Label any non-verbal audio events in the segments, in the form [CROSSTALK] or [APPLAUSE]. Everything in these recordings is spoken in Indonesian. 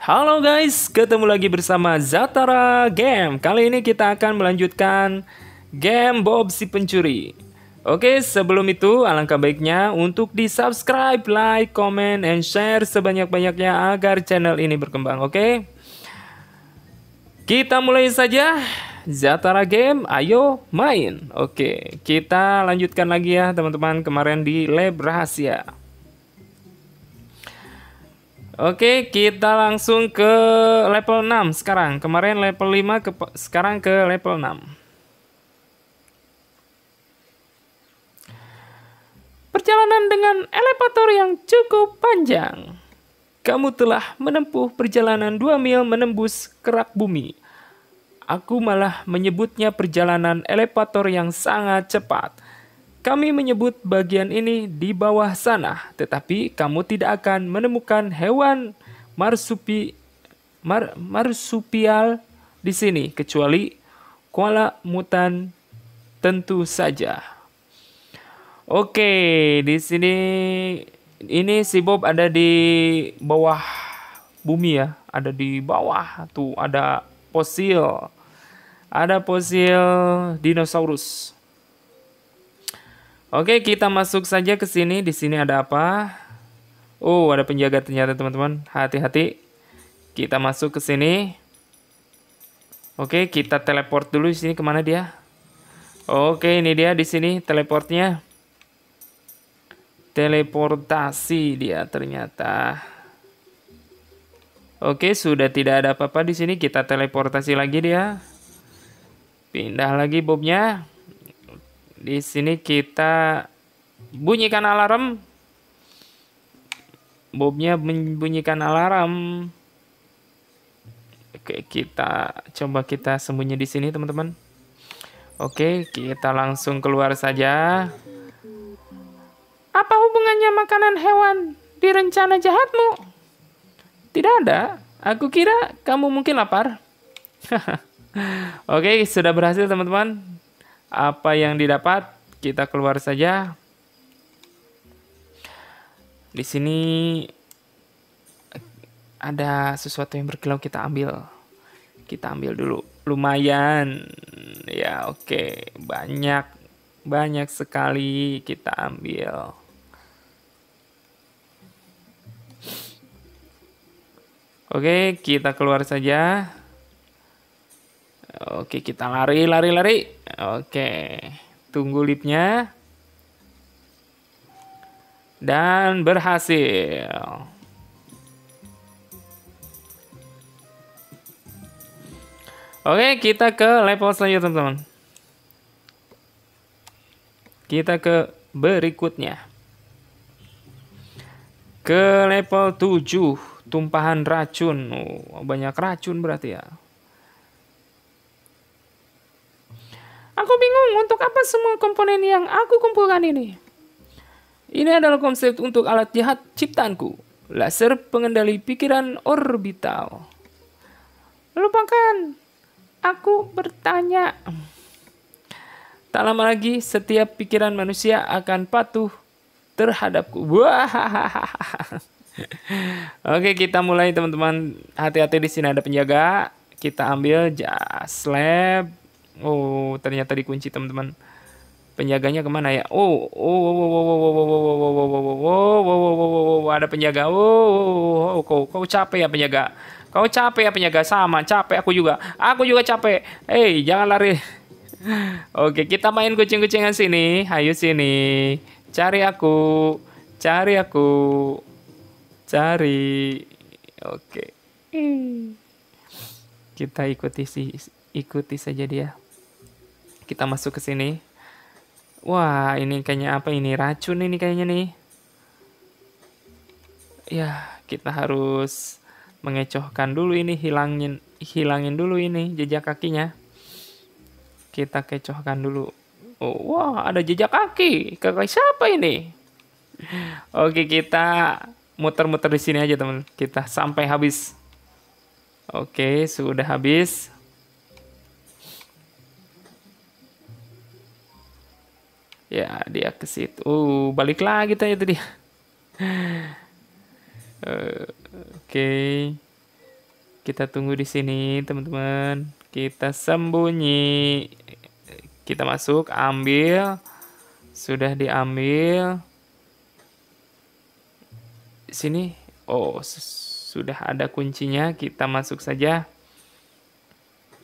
Halo guys, ketemu lagi bersama Zatara Game. Kali ini kita akan melanjutkan game Bob si pencuri. Oke, sebelum itu alangkah baiknya untuk di-subscribe, like, comment, and share sebanyak-banyaknya agar channel ini berkembang, oke? Kita mulai saja. Zatara Game, ayo main. Oke, kita lanjutkan lagi ya teman-teman kemarin di lab rahasia. Oke, kita langsung ke level 6 sekarang. Kemarin level 5, ke, sekarang ke level 6. Perjalanan dengan elevator yang cukup panjang. Kamu telah menempuh perjalanan 2 mil menembus kerak bumi. Aku malah menyebutnya perjalanan elevator yang sangat cepat kami menyebut bagian ini di bawah sana, tetapi kamu tidak akan menemukan hewan marsupi mar, marsupial di sini kecuali koala mutan tentu saja. Oke, di sini ini si Bob ada di bawah bumi ya, ada di bawah tuh ada fosil. Ada fosil dinosaurus. Oke, kita masuk saja ke sini. Di sini ada apa? Oh, ada penjaga ternyata, teman-teman. Hati-hati. Kita masuk ke sini. Oke, kita teleport dulu di sini kemana dia? Oke, ini dia di sini teleportnya. Teleportasi dia ternyata. Oke, sudah tidak ada apa-apa di sini. Kita teleportasi lagi dia. Pindah lagi bobnya. Di sini kita bunyikan alarm. Bobnya bunyikan alarm. Oke, kita coba kita sembunyi di sini, teman-teman. Oke, kita langsung keluar saja. Apa hubungannya makanan hewan di rencana jahatmu? Tidak ada. Aku kira kamu mungkin lapar. [LAUGHS] Oke, sudah berhasil teman-teman apa yang didapat kita keluar saja. Di sini ada sesuatu yang berkilau kita ambil. Kita ambil dulu. Lumayan. Ya, oke. Okay. Banyak banyak sekali kita ambil. Oke, okay, kita keluar saja. Oke, kita lari, lari, lari. Oke, tunggu lipnya. Dan berhasil. Oke, kita ke level selanjutnya, teman-teman. Kita ke berikutnya. Ke level 7, tumpahan racun. Oh, banyak racun berarti ya. semua komponen yang aku kumpulkan ini. Ini adalah konsep untuk alat jahat ciptaanku. Laser pengendali pikiran orbital. Lupakan. Aku bertanya. Tak lama lagi, setiap pikiran manusia akan patuh terhadapku. Wah. [LAUGHS] Oke, kita mulai teman-teman. Hati-hati di sini ada penjaga. Kita ambil jas lab. Oh, ternyata dikunci teman-teman penjaganya kemana ya? Oh, oh, oh, oh, oh, oh, oh, oh, oh, oh, oh, oh, oh, ada penjaga. Oh, oh, kau kau capek ya penjaga. Kau capek ya penjaga sama, capek aku juga. Aku juga capek. Eh, jangan lari. Oke, kita main kucing-kucingan sini. Ayo sini. Cari aku. Cari aku. Cari. Oke. Kita ikuti sih ikuti saja dia. Kita masuk ke sini. Wah, ini kayaknya apa ini? Racun ini kayaknya nih. Ya, kita harus mengecohkan dulu ini, hilangin hilangin dulu ini jejak kakinya. Kita kecohkan dulu. Oh, wah, ada jejak kaki. Kakak siapa ini? Oke, kita muter-muter di sini aja, teman. Kita sampai habis. Oke, sudah habis. Ya, dia ke situ. Uh, balik lagi tanya tadi. uh, [LAUGHS] Oke. Okay. Kita tunggu di sini, teman-teman. Kita sembunyi. Kita masuk, ambil. Sudah diambil. Sini. Oh, sudah ada kuncinya. Kita masuk saja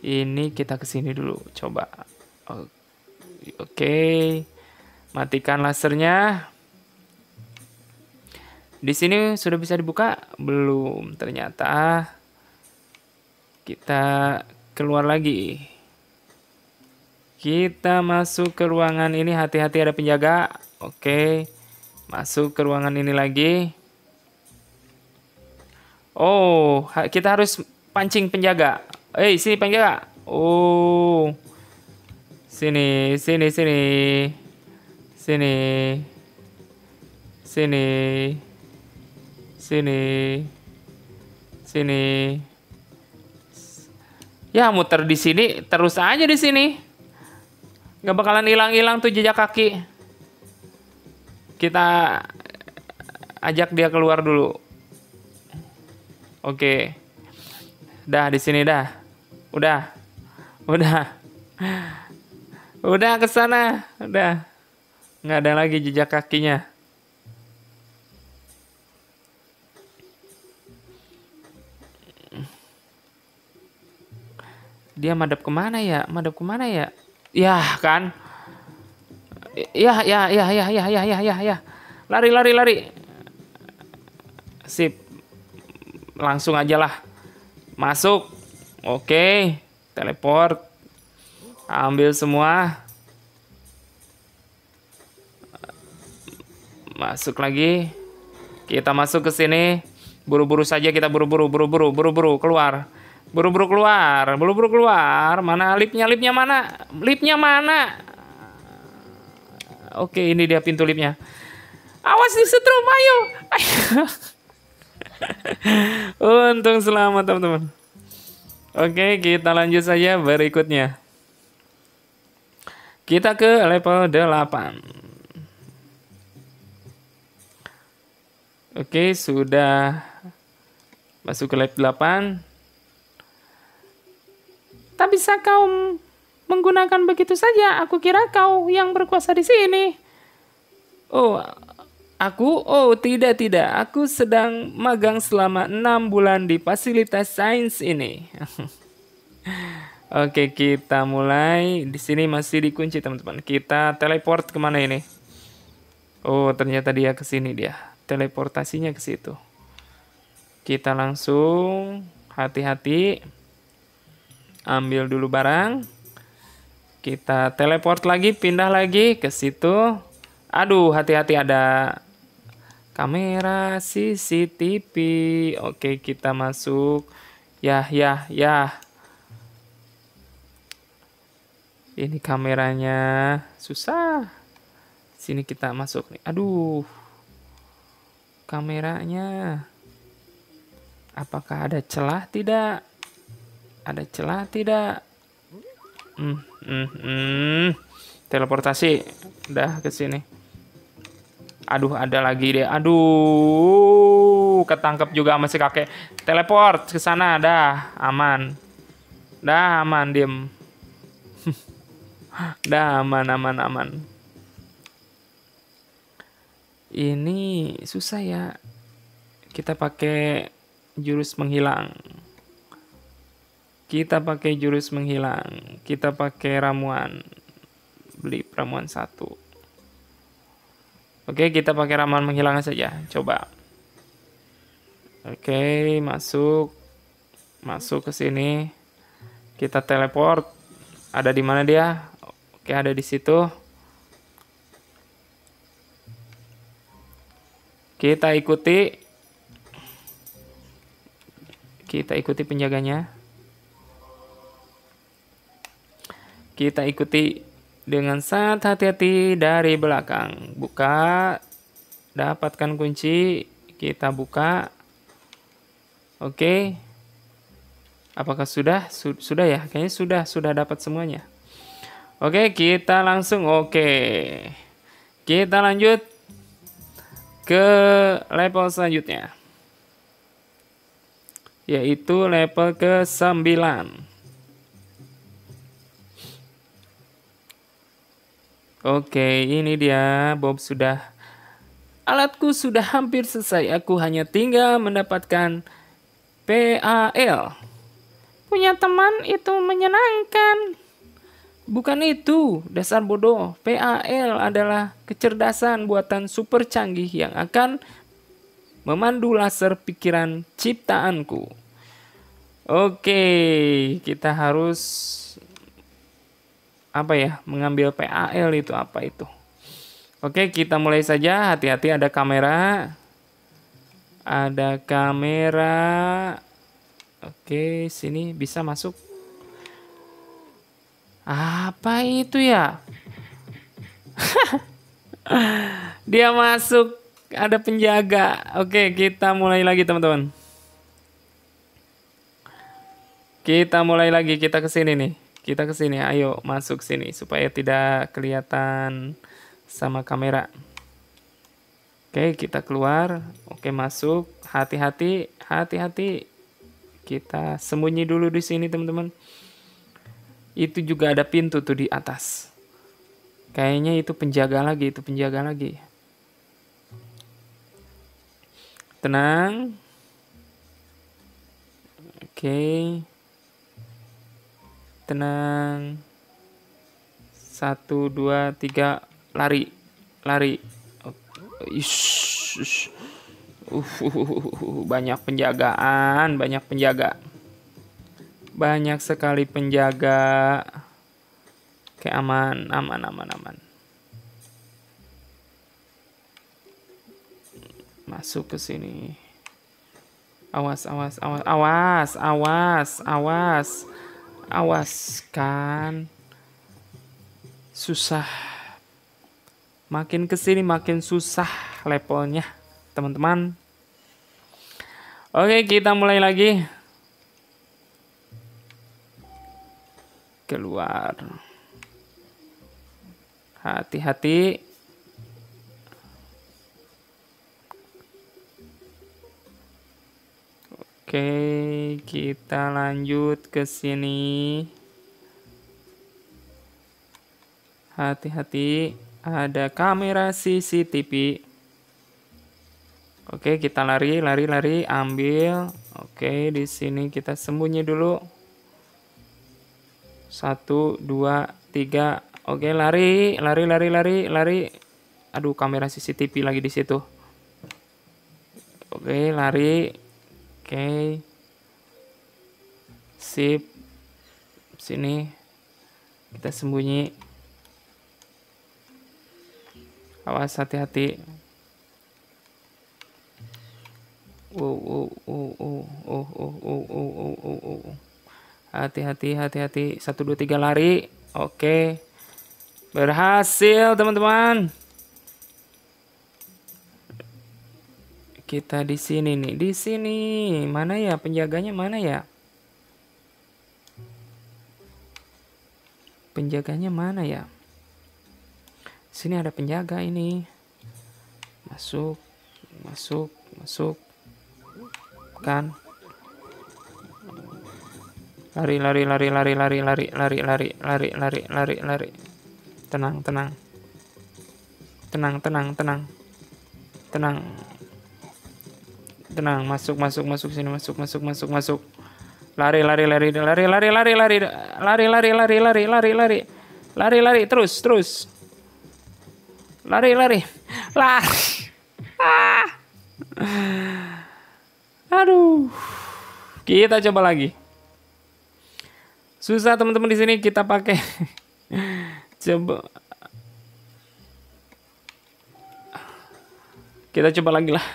ini kita kesini dulu coba oke okay. Matikan lasernya. Di sini sudah bisa dibuka? Belum, ternyata. Kita keluar lagi. Kita masuk ke ruangan ini, hati-hati ada penjaga. Oke. Masuk ke ruangan ini lagi. Oh, kita harus pancing penjaga. Eh, sini penjaga. Oh. Sini, sini, sini sini, sini, sini, sini. Ya muter di sini terus aja di sini. Gak bakalan hilang-hilang tuh jejak kaki. Kita ajak dia keluar dulu. Oke. Dah di sini dah. Udah. Udah. Udah ke sana. Udah. Nggak ada lagi jejak kakinya. Dia madep kemana ya? Madep kemana ya? Yah kan? ya ya ya ya ya ya ya ya ya Lari, lari, lari. Sip. Langsung aja lah. Masuk. Oke. Teleport. Ambil semua. Masuk lagi. Kita masuk ke sini. Buru-buru saja kita buru-buru, buru-buru, buru-buru keluar. Buru-buru keluar, buru-buru keluar. Mana lipnya, lipnya mana? Lipnya mana? Oke, ini dia pintu lipnya. Awas disetrum, ayo. [LAUGHS] Untung selamat teman-teman. Oke, kita lanjut saja berikutnya. Kita ke level 8. Oke, sudah masuk ke lab 8. Tak bisa kau menggunakan begitu saja. Aku kira kau yang berkuasa di sini. Oh, aku? Oh, tidak, tidak. Aku sedang magang selama enam bulan di fasilitas sains ini. [LAUGHS] Oke, kita mulai. Di sini masih dikunci, teman-teman. Kita teleport kemana ini? Oh, ternyata dia ke sini dia teleportasinya ke situ. Kita langsung hati-hati ambil dulu barang. Kita teleport lagi, pindah lagi ke situ. Aduh, hati-hati ada kamera CCTV. Oke, kita masuk. Ya, ya, ya. Ini kameranya susah. Sini kita masuk nih. Aduh kameranya. Apakah ada celah tidak? Ada celah tidak? Hmm, hmm, hmm. Teleportasi. Udah ke sini. Aduh, ada lagi deh. Aduh, ketangkep juga masih si kakek. Teleport ke sana, dah aman. Dah aman, diem. [LAUGHS] dah aman, aman, aman ini susah ya kita pakai jurus menghilang kita pakai jurus menghilang kita pakai ramuan beli ramuan satu oke kita pakai ramuan menghilang saja coba oke masuk masuk ke sini kita teleport ada di mana dia oke ada di situ Kita ikuti kita ikuti penjaganya. Kita ikuti dengan sangat hati-hati dari belakang. Buka, dapatkan kunci, kita buka. Oke. Apakah sudah? sudah ya? Kayaknya sudah, sudah dapat semuanya. Oke, kita langsung oke. Kita lanjut ke level selanjutnya yaitu level ke 9 Oke, ini dia Bob sudah alatku sudah hampir selesai. Aku hanya tinggal mendapatkan PAL. Punya teman itu menyenangkan. Bukan itu, dasar bodoh. PAL adalah kecerdasan buatan super canggih yang akan memandu laser pikiran ciptaanku. Oke, kita harus apa ya? Mengambil PAL itu apa itu? Oke, kita mulai saja. Hati-hati ada kamera. Ada kamera. Oke, sini bisa masuk. Apa itu ya? [LAUGHS] Dia masuk, ada penjaga. Oke, kita mulai lagi teman-teman. Kita mulai lagi, kita ke sini nih. Kita ke sini, ayo masuk sini supaya tidak kelihatan sama kamera. Oke, kita keluar. Oke, masuk. Hati-hati, hati-hati. Kita sembunyi dulu di sini, teman-teman itu juga ada pintu tuh di atas. Kayaknya itu penjaga lagi, itu penjaga lagi. Tenang. Oke. Tenang. Satu, dua, tiga, lari, lari. Oh, ish, ish. Uh, banyak penjagaan, banyak penjaga banyak sekali penjaga. Oke, aman, aman, aman, aman. Masuk ke sini. Awas, awas, awas, awas, awas, awas. Awas kan. Susah. Makin ke sini makin susah levelnya, teman-teman. Oke, kita mulai lagi. keluar. Hati-hati. Oke, kita lanjut ke sini. Hati-hati, ada kamera CCTV. Oke, kita lari, lari, lari, ambil. Oke, di sini kita sembunyi dulu. Satu, dua, tiga. Oke, lari, lari, lari, lari, lari. Aduh, kamera CCTV lagi di situ. Oke, lari. Oke. Sip. Sini. Kita sembunyi. Awas, hati-hati. Wow, wow, wow, wow, wow, oh, wow, oh, wow, oh, wow, wow, wow. Hati-hati, hati-hati. Satu, dua, tiga, lari. Oke. Berhasil, teman-teman. Kita di sini nih. Di sini. Mana ya? Penjaganya mana ya? Penjaganya mana ya? Sini ada penjaga ini. Masuk. Masuk. Masuk. Kan lari lari lari lari lari lari lari lari lari lari lari lari tenang tenang tenang tenang tenang tenang tenang masuk masuk masuk sini masuk masuk masuk masuk lari lari lari lari lari lari lari lari lari lari lari lari lari lari lari terus terus lari lari lari ah aduh kita coba lagi Susah teman-teman di sini kita pakai. [LAUGHS] coba kita coba lagi lah.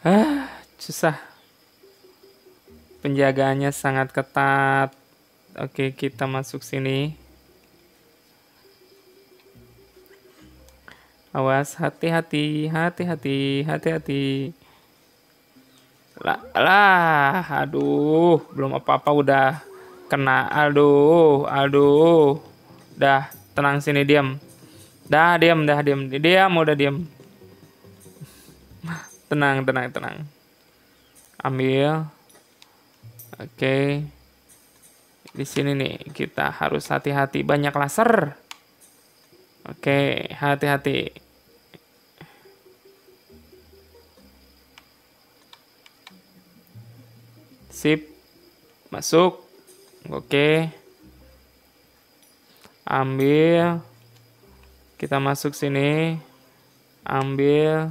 Ah, susah. Penjagaannya sangat ketat. Oke, kita masuk sini. Awas, hati-hati, hati-hati, hati-hati lah, lah aduh belum apa-apa udah kena aduh aduh dah tenang sini diam dah diam dah diam dia mau udah diam [LAUGHS] tenang tenang tenang ambil oke okay. di sini nih kita harus hati-hati banyak laser oke okay, hati-hati Sip. Masuk. Oke. Ambil. Kita masuk sini. Ambil.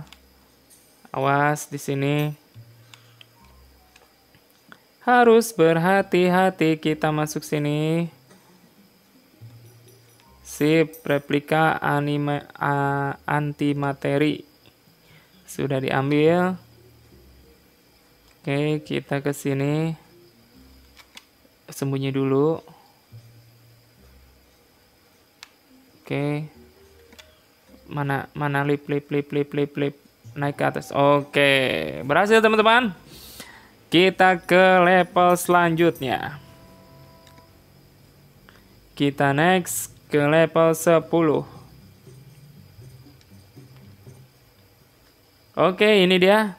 Awas di sini. Harus berhati-hati kita masuk sini. Sip, replika anime uh, antimateri sudah diambil. Oke, kita ke sini. Sembunyi dulu. Oke. Mana mana lip lip lip lip lip lip naik ke atas. Oke, berhasil teman-teman. Kita ke level selanjutnya. Kita next ke level 10. Oke, ini dia.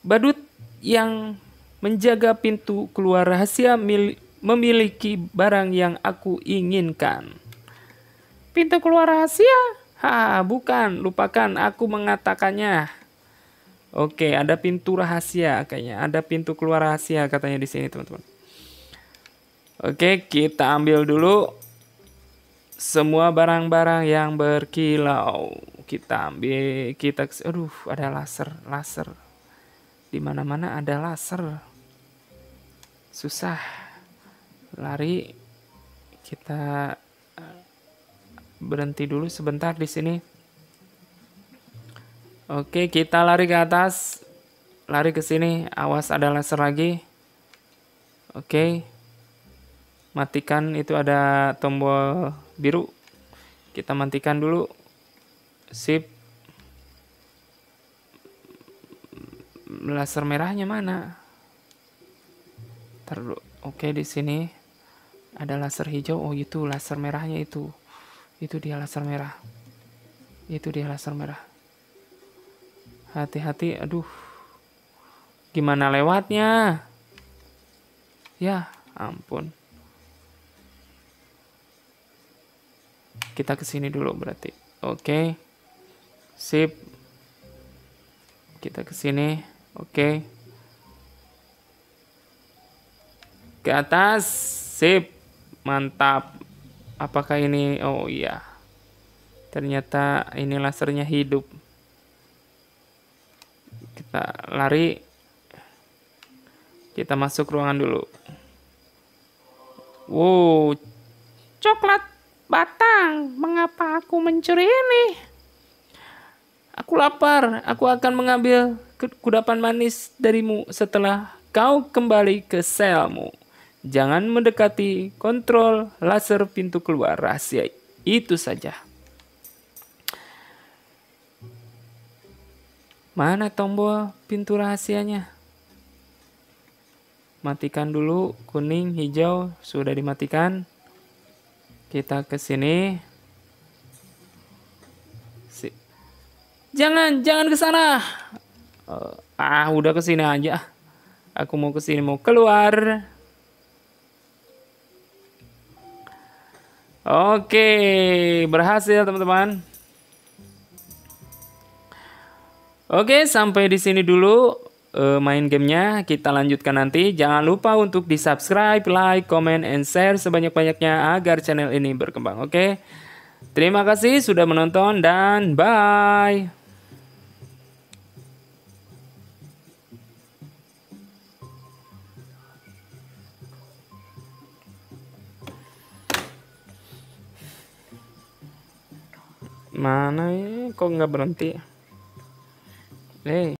Badut yang menjaga pintu keluar rahasia memiliki barang yang aku inginkan. Pintu keluar rahasia? Ha, bukan, lupakan aku mengatakannya. Oke, ada pintu rahasia kayaknya. Ada pintu keluar rahasia katanya di sini, teman-teman. Oke, kita ambil dulu semua barang-barang yang berkilau. Kita ambil, kita aduh, ada laser, laser di mana-mana ada laser. Susah lari kita eh, berhenti dulu sebentar di sini. Oke, kita lari ke atas. Lari ke sini, awas ada laser lagi. Oke. Matikan itu ada tombol biru. Kita matikan dulu. Sip. laser merahnya mana? Terlalu oke di sini ada laser hijau. Oh itu laser merahnya itu. Itu dia laser merah. Itu dia laser merah. Hati-hati, aduh. Gimana lewatnya? Ya, ampun. Kita ke sini dulu berarti. Oke. Sip. Kita ke sini. Oke. Ke atas. Sip. Mantap. Apakah ini? Oh iya. Ternyata ini lasernya hidup. Kita lari. Kita masuk ruangan dulu. Wow. Coklat batang. Mengapa aku mencuri ini? Aku lapar. Aku akan mengambil kudapan manis darimu setelah kau kembali ke selmu. Jangan mendekati kontrol laser pintu keluar rahasia. Itu saja. Mana tombol pintu rahasianya? Matikan dulu kuning, hijau sudah dimatikan. Kita ke sini. Jangan, jangan ke sana uh, ah udah kesini aja aku mau kesini mau keluar oke berhasil teman-teman oke sampai di sini dulu uh, main gamenya kita lanjutkan nanti jangan lupa untuk di subscribe like comment and share sebanyak-banyaknya agar channel ini berkembang oke Terima kasih sudah menonton dan bye. Mana ini? Kok nggak berhenti? Hey.